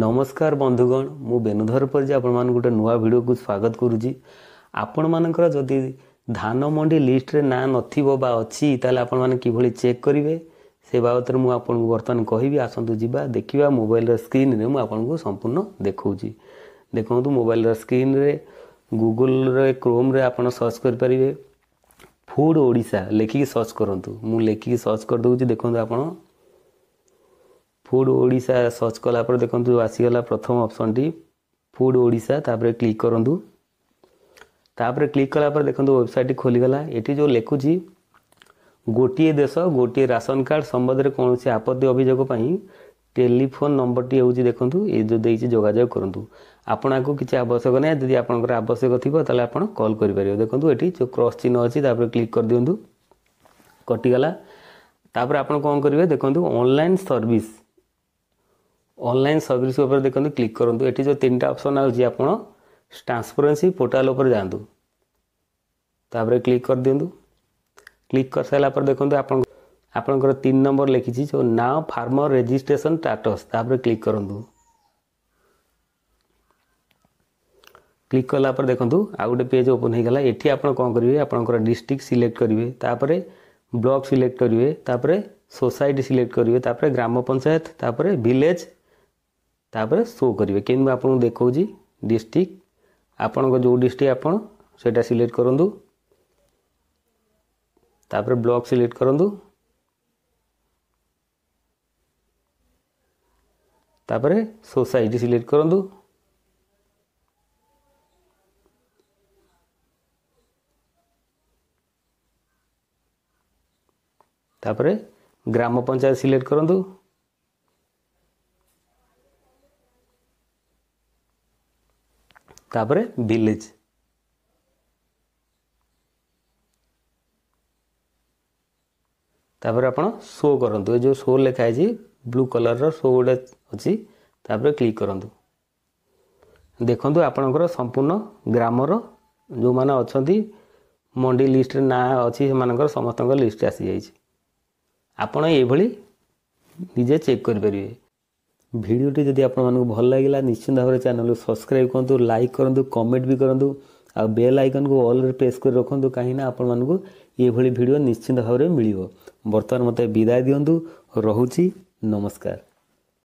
ନମସ୍କାର ବନ୍ଧୁଗଣ ମୁଁ ବେନୁଧର ପରିଜା ଆପଣମାନଙ୍କୁ ଗୋଟେ ନୂଆ ଭିଡ଼ିଓକୁ ସ୍ୱାଗତ କରୁଛି ଆପଣମାନଙ୍କର ଯଦି ଧାନମଣ୍ଡି ଲିଷ୍ଟରେ ନାଁ ନଥିବ ବା ଅଛି ତାହେଲେ ଆପଣମାନେ କିଭଳି ଚେକ୍ କରିବେ ସେ ବାବଦରେ ମୁଁ ଆପଣଙ୍କୁ ବର୍ତ୍ତମାନ କହିବି ଆସନ୍ତୁ ଯିବା ଦେଖିବା ମୋବାଇଲ୍ର ସ୍କ୍ରିନ୍ରେ ମୁଁ ଆପଣଙ୍କୁ ସମ୍ପୂର୍ଣ୍ଣ ଦେଖାଉଛି ଦେଖନ୍ତୁ ମୋବାଇଲ୍ର ସ୍କ୍ରିନ୍ରେ ଗୁଗୁଲ୍ରେ କ୍ରୋମ୍ରେ ଆପଣ ସର୍ଚ୍ଚ କରିପାରିବେ ଫୁଡ଼୍ ଓଡ଼ିଶା ଲେଖିକି ସର୍ଚ୍ଚ କରନ୍ତୁ ମୁଁ ଲେଖିକି ସର୍ଚ୍ଚ କରିଦେଉଛି ଦେଖନ୍ତୁ ଆପଣ ଫୁଡ଼୍ ଓଡ଼ିଶା ସର୍ଚ୍ଚ କଲା ପରେ ଦେଖନ୍ତୁ ଆସିଗଲା ପ୍ରଥମ ଅପସନ୍ଟି ଫୁଡ଼୍ ଓଡ଼ିଶା ତାପରେ କ୍ଲିକ୍ କରନ୍ତୁ ତାପରେ କ୍ଲିକ୍ କଲା ପରେ ଦେଖନ୍ତୁ ୱେବସାଇଟ୍ଟି ଖୋଲିଗଲା ଏଠି ଯେଉଁ ଲେଖୁଛି ଗୋଟିଏ ଦେଶ ଗୋଟିଏ ରାସନ କାର୍ଡ଼ ସମ୍ବନ୍ଧରେ କୌଣସି ଆପତ୍ତି ଅଭିଯୋଗ ପାଇଁ ଟେଲିଫୋନ୍ ନମ୍ବରଟି ହେଉଛି ଦେଖନ୍ତୁ ଏ ଯେଉଁ ଦେଇଛି ଯୋଗାଯୋଗ କରନ୍ତୁ ଆପଣଙ୍କୁ କିଛି ଆବଶ୍ୟକ ନାହିଁ ଯଦି ଆପଣଙ୍କର ଆବଶ୍ୟକ ଥିବ ତାହେଲେ ଆପଣ କଲ୍ କରିପାରିବେ ଦେଖନ୍ତୁ ଏଠି ଯେଉଁ କ୍ରସ୍ ଚିହ୍ନ ଅଛି ତାପରେ କ୍ଲିକ୍ କରିଦିଅନ୍ତୁ କଟିଗଲା ତାପରେ ଆପଣ କ'ଣ କରିବେ ଦେଖନ୍ତୁ ଅନଲାଇନ୍ ସର୍ଭିସ୍ ଅନଲାଇନ୍ ସର୍ଭିସ୍ ଉପରେ ଦେଖନ୍ତୁ କ୍ଲିକ୍ କରନ୍ତୁ ଏଠି ଯେଉଁ ତିନିଟା ଅପସନ୍ ଆସୁଛି ଆପଣ ଟ୍ରାନ୍ସପରେନ୍ସି ପୋର୍ଟାଲ୍ ଉପରେ ଯାଆନ୍ତୁ ତାପରେ କ୍ଲିକ୍ କରିଦିଅନ୍ତୁ କ୍ଲିକ୍ କରିସାରିଲା ପରେ ଦେଖନ୍ତୁ ଆପଣ ଆପଣଙ୍କର ତିନି ନମ୍ବର ଲେଖିଛି ଯେଉଁ ନାଓ ଫାର୍ମର ରେଜିଷ୍ଟ୍ରେସନ୍ ଷ୍ଟାଟସ୍ ତାପରେ କ୍ଲିକ୍ କରନ୍ତୁ କ୍ଲିକ୍ କଲା ପରେ ଦେଖନ୍ତୁ ଆଉ ଗୋଟେ ପେଜ୍ ଓପନ୍ ହୋଇଗଲା ଏଠି ଆପଣ କ'ଣ କରିବେ ଆପଣଙ୍କର ଡିଷ୍ଟ୍ରିକ୍ଟ ସିଲେକ୍ଟ କରିବେ ତାପରେ ବ୍ଲକ୍ ସିଲେକ୍ଟ କରିବେ ତାପରେ ସୋସାଇଟି ସିଲେକ୍ଟ କରିବେ ତାପରେ ଗ୍ରାମ ପଞ୍ଚାୟତ ତାପରେ ଭିଲେଜ୍ ତାପରେ ସୋ କରିବେ କେମିତି ମୁଁ ଆପଣଙ୍କୁ ଦେଖାଉଛି ଡିଷ୍ଟ୍ରିକ୍ଟ ଆପଣଙ୍କ ଯେଉଁ ଡିଷ୍ଟ୍ରିକ୍ଟ ଆପଣ ସେଇଟା ସିଲେକ୍ଟ କରନ୍ତୁ ତାପରେ ବ୍ଲକ୍ ସିଲେକ୍ଟ କରନ୍ତୁ ତାପରେ ସୋସାଇଟି ସିଲେକ୍ଟ କରନ୍ତୁ ତାପରେ ଗ୍ରାମ ପଞ୍ଚାୟତ ସିଲେକ୍ଟ କରନ୍ତୁ ତାପରେ ଭିଲେଜ୍ ତାପରେ ଆପଣ ସୋ କରନ୍ତୁ ଏ ଯେଉଁ ସୋ ଲେଖା ହେଇଛି ବ୍ଲୁ କଲର୍ର ସୋ ଗୋଟେ ଅଛି ତାପରେ କ୍ଲିକ୍ କରନ୍ତୁ ଦେଖନ୍ତୁ ଆପଣଙ୍କର ସମ୍ପୂର୍ଣ୍ଣ ଗ୍ରାମର ଯେଉଁମାନେ ଅଛନ୍ତି ମଣ୍ଡି ଲିଷ୍ଟରେ ନାଁ ଅଛି ସେମାନଙ୍କର ସମସ୍ତଙ୍କ ଲିଷ୍ଟ ଆସିଯାଇଛି ଆପଣ ଏଇଭଳି ନିଜେ ଚେକ୍ କରିପାରିବେ ଭିଡ଼ିଓଟି ଯଦି ଆପଣମାନଙ୍କୁ ଭଲ ଲାଗିଲା ନିଶ୍ଚିନ୍ତ ଭାବରେ ଚ୍ୟାନେଲକୁ ସବସ୍କ୍ରାଇବ୍ କରନ୍ତୁ ଲାଇକ୍ କରନ୍ତୁ କମେଣ୍ଟ ବି କରନ୍ତୁ ଆଉ ବେଲ୍ ଆଇକନ୍କୁ ଅଲ୍ରେ ପ୍ରେସ୍ କରି ରଖନ୍ତୁ କାହିଁକିନା ଆପଣମାନଙ୍କୁ ଏଭଳି ଭିଡ଼ିଓ ନିଶ୍ଚିନ୍ତ ଭାବରେ ମିଳିବ ବର୍ତ୍ତମାନ ମୋତେ ବିଦାୟ ଦିଅନ୍ତୁ ରହୁଛି ନମସ୍କାର